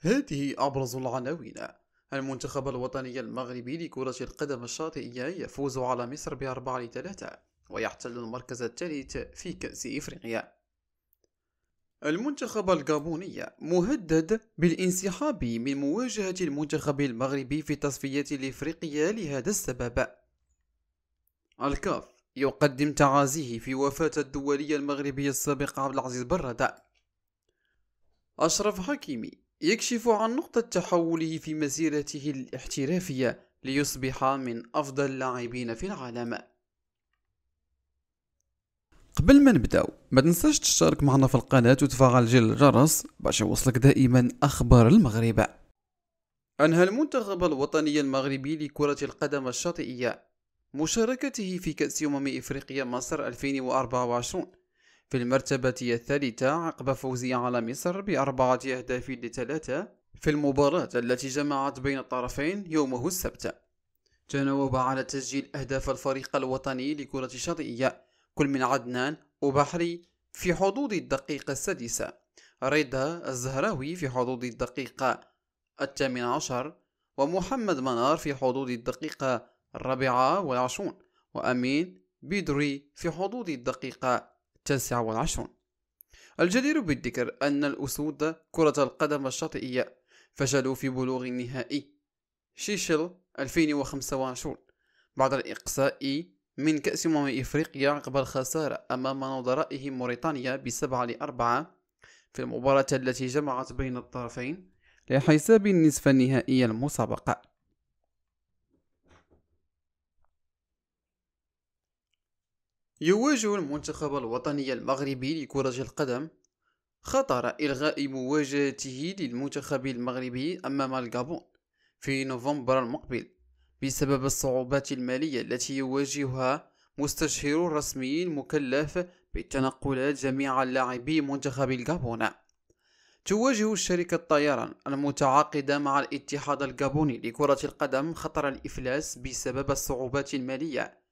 هذه أبرز العناوين المنتخب الوطني المغربي لكرة القدم الشاطئية يفوز على مصر بأربعة لثلاثة ويحتل المركز الثالث في كأس إفريقيا المنتخب الغابوني مهدد بالانسحاب من مواجهة المنتخب المغربي في التصفيات الإفريقية لهذا السبب الكاف يقدم تعازيه في وفاة الدولي المغربي السابق عبد العزيز برادة أشرف حكيمي يكشف عن نقطة تحوله في مسيرته الاحترافية ليصبح من أفضل اللاعبين في العالم قبل ما نبداو ما تنساش تشترك معنا في القناة وتفعل جل الجرس باش يوصلك دائما أخبار المغرب أنهى المنتخب الوطني المغربي لكرة القدم الشاطئية مشاركته في كأس أمم إفريقيا مصر 2024 في المرتبة الثالثة عقب فوزي على مصر بأربعة أهداف لثلاثة في المباراة التي جمعت بين الطرفين يومه السبت تناوب على تسجيل أهداف الفريق الوطني لكرة الشاطئية كل من عدنان وبحري في حدود الدقيقة السادسة رضا الزهراوي في حدود الدقيقة الثامنة عشر ومحمد منار في حدود الدقيقة الرابعة والعشرون وأمين بدري في حدود الدقيقة تسعة وعشرون الجدير بالذكر أن الأسود كرة القدم الشاطئية فشلوا في بلوغ النهائي شيشل 2025 بعد الإقصاء من كأس أمم إفريقيا عقب الخسارة أمام نظرائه موريتانيا بسبعة لأربعة في المباراة التي جمعت بين الطرفين لحساب النصف النهائي المسابقة يواجه المنتخب الوطني المغربي لكرة القدم خطر إلغاء مواجهته للمنتخب المغربي أمام الغابون في نوفمبر المقبل بسبب الصعوبات المالية التي يواجهها مستشهر رسمي مكلف بالتنقلات جميع لاعبي منتخب الغابون تواجه شركة الطيران المتعاقدة مع الاتحاد الغابوني لكرة القدم خطر الإفلاس بسبب الصعوبات المالية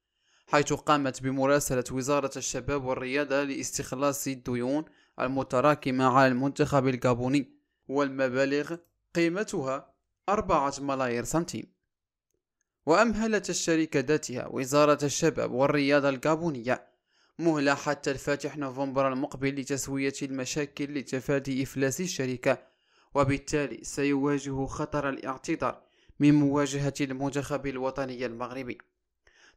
حيث قامت بمراسلة وزارة الشباب والرياضة لاستخلاص الديون المتراكمة على المنتخب الغابوني والمبالغ قيمتها أربعة ملايير سنتيم وأمهلت الشركة ذاتها وزارة الشباب والرياضة الغابونية مهلة حتى الفاتح نوفمبر المقبل لتسوية المشاكل لتفادي إفلاس الشركة وبالتالي سيواجه خطر الاعتذار من مواجهة المنتخب الوطني المغربي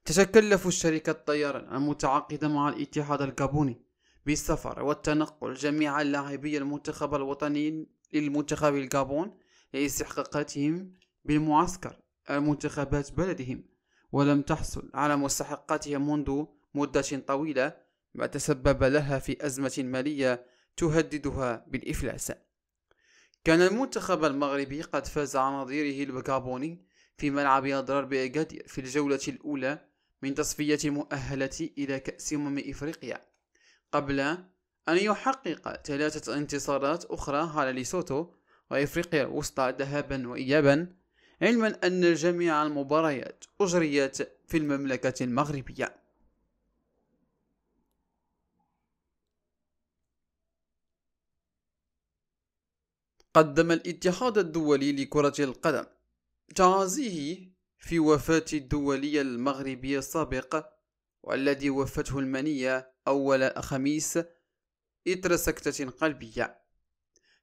تتكلف شركة الطيران المتعاقدة مع الاتحاد الكابوني بالسفر والتنقل جميع لاعبي المنتخب الوطني للمنتخب الكابون لاستحقاقاتهم بالمعسكر المنتخبات بلدهم ولم تحصل على مستحقاتها منذ مدة طويلة ما تسبب لها في أزمة مالية تهددها بالإفلاس كان المنتخب المغربي قد فاز على نظيره الكابوني في ملعب أضرار بأكادير في الجولة الأولى من تصفية مؤهلة إلى كأس أمم إفريقيا قبل أن يحقق ثلاثة انتصارات أخرى على ليسوتو وإفريقيا الوسطى ذهابا وإيابا علما أن جميع المباريات أجريت في المملكة المغربية قدم الاتحاد الدولي لكرة القدم تعازيه في وفاة الدولية المغربية السابق والذي وفته المنية أول خميس إثر سكتة قلبية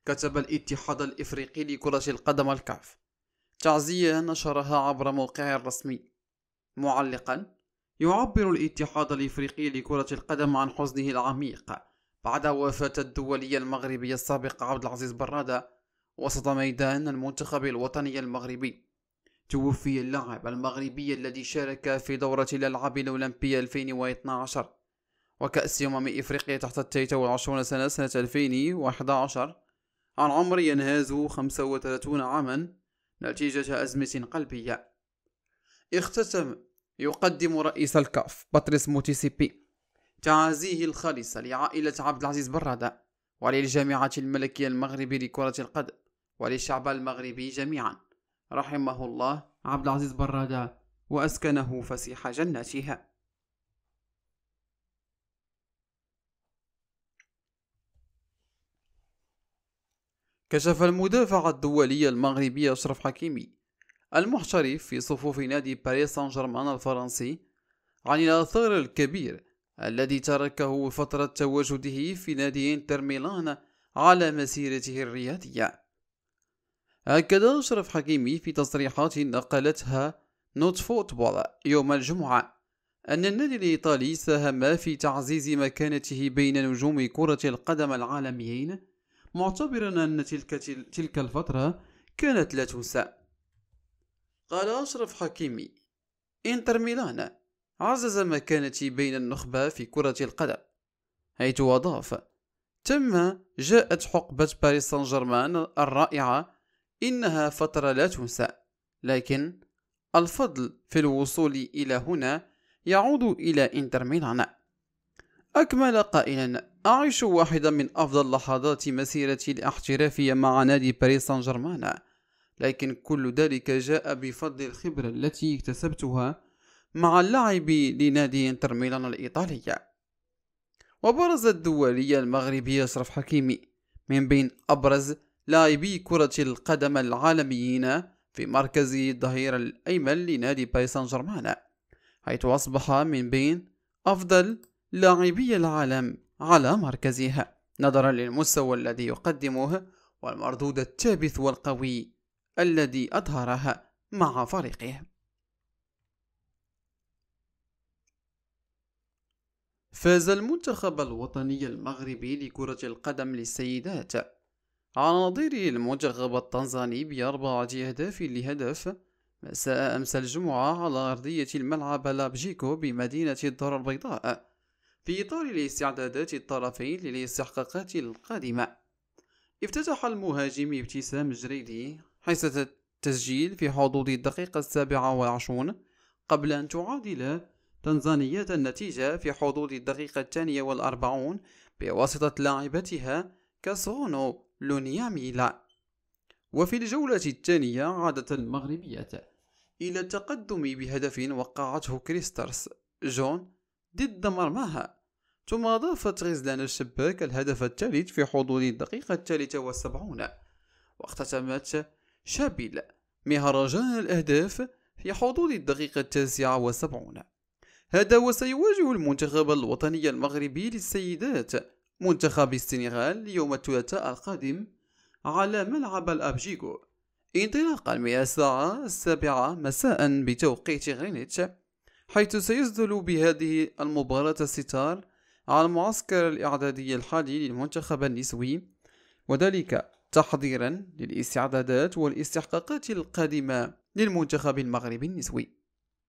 كتب الاتحاد الإفريقي لكرة القدم الكاف تعزية نشرها عبر موقعه الرسمي معلقا يعبر الاتحاد الإفريقي لكرة القدم عن حزنه العميق بعد وفاة الدولية المغربية السابق عبد العزيز برادة وسط ميدان المنتخب الوطني المغربي توفي اللاعب المغربي الذي شارك في دورة الألعاب الأولمبية 2012 وكأس أمم إفريقيا تحت التيتا والعشرون سنة سنة 2011 عن عمر ينهز 35 عاما نتيجة أزمة قلبية اختتم يقدم رئيس الكاف باتريس موتيسيبي تعازيه الخالصة لعائلة عبد العزيز برادة وللجامعة الملكية المغربية لكرة القدم وللشعب المغربي جميعا رحمه الله عبد العزيز برادة وأسكنه فسيح جناتها كشف المدافع الدولي المغربي أشرف حكيمي المحترف في صفوف نادي باريس سان جيرمان الفرنسي عن الآثار الكبير الذي تركه فترة تواجده في نادي انتر ميلان على مسيرته الرياضية هكذا أشرف حكيمي في تصريحات نقلتها نوت فوتبول يوم الجمعة أن النادي الإيطالي ساهم في تعزيز مكانته بين نجوم كرة القدم العالميين معتبرا أن تلك, تلك الفترة كانت لا تنسى قال أشرف حكيمي إنتر ميلان عزز مكانتي بين النخبة في كرة القدم حيث أضاف تم جاءت حقبة باريس سان جيرمان الرائعة إنها فترة لا تنسى لكن الفضل في الوصول إلى هنا يعود إلى إنتر ميلان أكمل قائلا أعيش واحدة من أفضل لحظات مسيرتي الاحترافية مع نادي باريس سان جيرمان لكن كل ذلك جاء بفضل الخبرة التي اكتسبتها مع اللعب لنادي انتر ميلان الإيطالي وبرز الدولية المغربي أشرف حكيمي من بين أبرز لاعبي كرة القدم العالميين في مركز الظهير الأيمن لنادي بايسان سان جيرمان حيث أصبح من بين أفضل لاعبي العالم على مركزه نظرا للمستوى الذي يقدمه والمردود التابث والقوي الذي أظهره مع فريقه فاز المنتخب الوطني المغربي لكرة القدم للسيدات على نظير المجغب التنزاني بأربعة أهداف لهدف مساء أمس الجمعة على أرضية الملعب لابجيكو بمدينة الدار البيضاء في إطار الاستعدادات الطرفين للاستحقاقات القادمة افتتح المهاجم ابتسام جريدي حصة التسجيل في حدود الدقيقة السابعة والعشرون قبل أن تعادل تنزانية النتيجة في حدود الدقيقة الثانية والأربعون بواسطة لاعبتها كاسونو لونيا ميلا وفي الجولة الثانية عادت المغربية إلى التقدم بهدف وقعته كريسترس جون ضد مرماها ثم أضافت غزلان الشباك الهدف الثالث في حدود الدقيقة الثالثة والسبعون واختتمت شابيل مهرجان الأهداف في حدود الدقيقة التاسعة والسبعون هذا وسيواجه المنتخب الوطني المغربي للسيدات منتخب السنغال يوم الثلاثاء القادم على ملعب الأبجيكو انطلاقا من الساعة السابعة مساء بتوقيت غرينتش حيث سيسدل بهذه المباراة الستار على المعسكر الإعدادي الحالي للمنتخب النسوي وذلك تحضيرا للاستعدادات والاستحقاقات القادمة للمنتخب المغربي النسوي